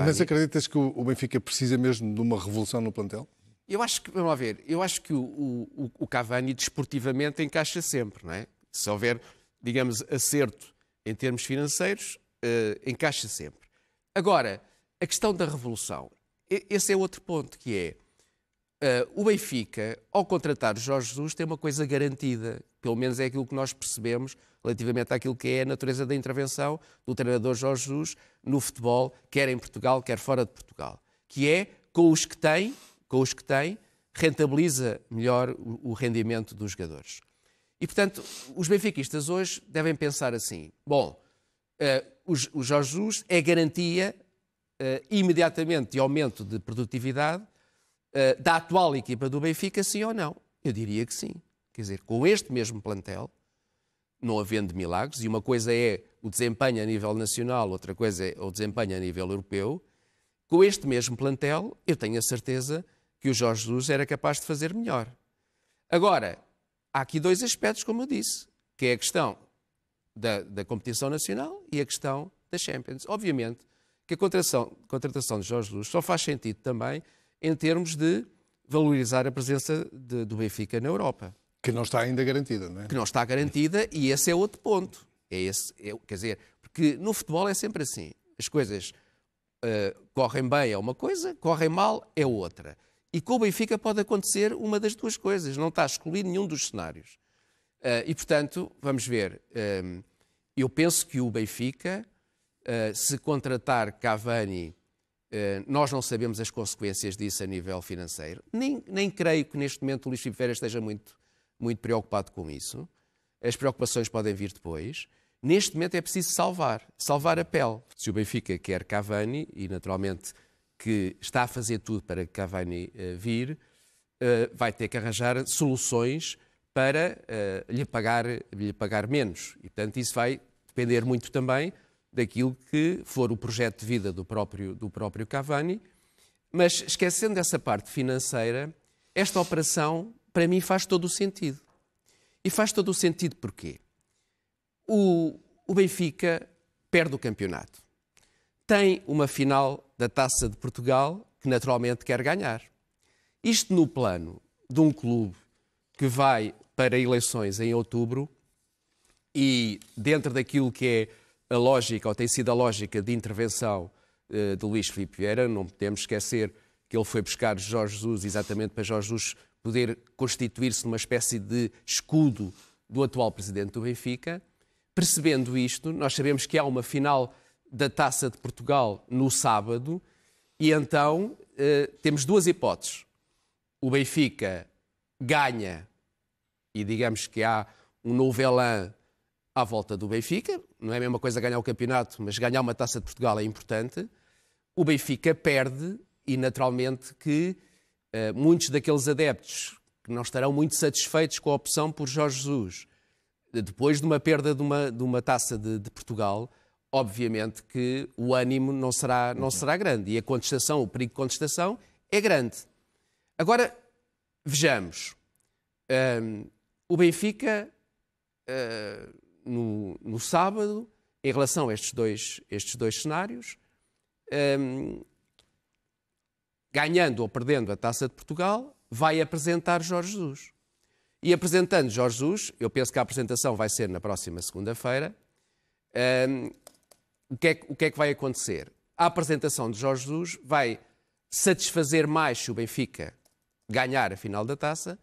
Cavani. Mas acreditas que o Benfica precisa mesmo de uma revolução no plantel? Eu acho que, vamos lá ver, eu acho que o, o, o Cavani desportivamente encaixa sempre, não é? Se houver, digamos, acerto em termos financeiros, uh, encaixa sempre. Agora, a questão da revolução. Esse é outro ponto que é Uh, o Benfica, ao contratar Jorge Jesus, tem uma coisa garantida, pelo menos é aquilo que nós percebemos relativamente àquilo que é a natureza da intervenção do treinador Jorge Jesus no futebol, quer em Portugal, quer fora de Portugal, que é com os que tem, com os que tem, rentabiliza melhor o, o rendimento dos jogadores. E portanto, os benfiquistas hoje devem pensar assim: bom, uh, ah, o, o Jorge Jesus é garantia uh, imediatamente de aumento de produtividade eh, da atual equipa do Benfica, sim ou não? Eu diria que sim. Quer dizer, com este mesmo plantel, não havendo milagres, e uma coisa é o desempenho a nível nacional, outra coisa é o desempenho a nível europeu, com este mesmo plantel, eu tenho a certeza que o Jorge Jesus era capaz de fazer melhor. Agora, há aqui dois aspectos, como eu disse, que é a questão da, da competição nacional e a questão da Champions. Obviamente que a contratação, contratação de Jorge Jesus só faz sentido também em termos de valorizar a presença de, do Benfica na Europa. Que não está ainda garantida, não é? Que não está garantida e esse é outro ponto. É esse, é, quer dizer, porque no futebol é sempre assim. As coisas uh, correm bem é uma coisa, correm mal é outra. E com o Benfica pode acontecer uma das duas coisas, não está a excluir nenhum dos cenários. Uh, e, portanto, vamos ver. Uh, eu penso que o Benfica, se contratar Cavani eh, nós não sabemos as consequências disso a nível financeiro. Nem, nem creio que neste momento o Luís Filipe Vieira esteja muito, muito preocupado com isso. As preocupações podem vir depois. Neste momento é preciso salvar, salvar a pele. Se o Benfica quer Cavani, e naturalmente que está a fazer tudo para que Cavani uh, vir, uh, vai ter que arranjar soluções para uh, lhe, pagar, lhe pagar menos. E, portanto, isso vai depender muito também daquilo que for o projeto de vida do próprio, do próprio Cavani. Mas esquecendo essa parte financeira, esta operação para mim faz todo o sentido. E faz todo o sentido porquê? O, o Benfica perde o campeonato. Tem uma final da Taça de Portugal que naturalmente quer ganhar. Isto no plano de um clube que vai para eleições em outubro e dentro daquilo que é a lógica, ou tem sido a lógica de intervenção eh, de Luís Filipe Vieira, não podemos esquecer que ele foi buscar Jorge Jesus exatamente para Jorge Jesus poder constituir-se numa espécie de escudo do atual presidente do Benfica. Percebendo isto, nós sabemos que há uma final da Taça de Portugal no sábado e então eh, temos duas hipóteses. O Benfica ganha e digamos que há um novo elan à volta do Benfica, não é a mesma coisa ganhar o campeonato, mas ganhar uma taça de Portugal é importante. O Benfica perde e, naturalmente, que uh, muitos daqueles adeptos que não estarão muito satisfeitos com a opção por Jorge Jesus, eh, depois de uma perda de uma, de uma taça de, de Portugal, obviamente que o ânimo não será, não uhum. será grande e a contestação, o perigo de contestação, é grande. Agora, vejamos. o Benfica. Uh, no, no, sábado em relação a estes dois, estes dois cenários, um, ganhando ou perdendo a taça de Portugal, vai apresentar Jorge Jesus. E apresentando Jorge Jesus, eu penso que a apresentação vai ser na próxima segunda-feira, um, o, que é, o que é que vai acontecer? A apresentação de Jorge Jesus vai satisfazer mais se o Benfica ganhar a final da taça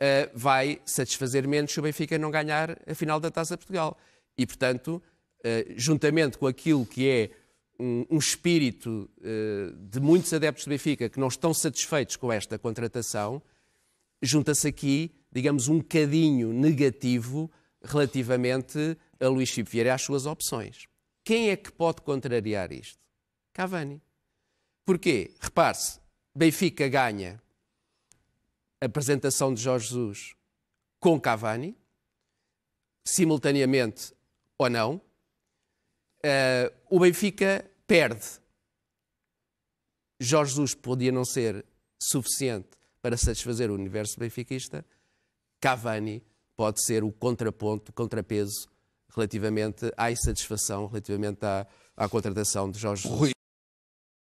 uh, vai satisfazer menos se o Benfica não ganhar a final da Taça Portugal. E, portanto, uh, juntamente com aquilo que é um, um espírito uh, de muitos adeptos do Benfica que não estão satisfeitos com esta contratação, junta-se aqui, digamos, um cadinho negativo relativamente a Luís Chico Vieira e às suas opções. Quem é que pode contrariar isto? Cavani. Porquê? Repare-se, Benfica ganha apresentação de Jorge Jesus com Cavani, simultaneamente ou não, uh, o Benfica perde. Jorge Jesus podia não ser suficiente para satisfazer o universo benfiquista, Cavani pode ser o contraponto, o contrapeso relativamente à insatisfação, relativamente à, à contratação de Jorge Jesus. Rui.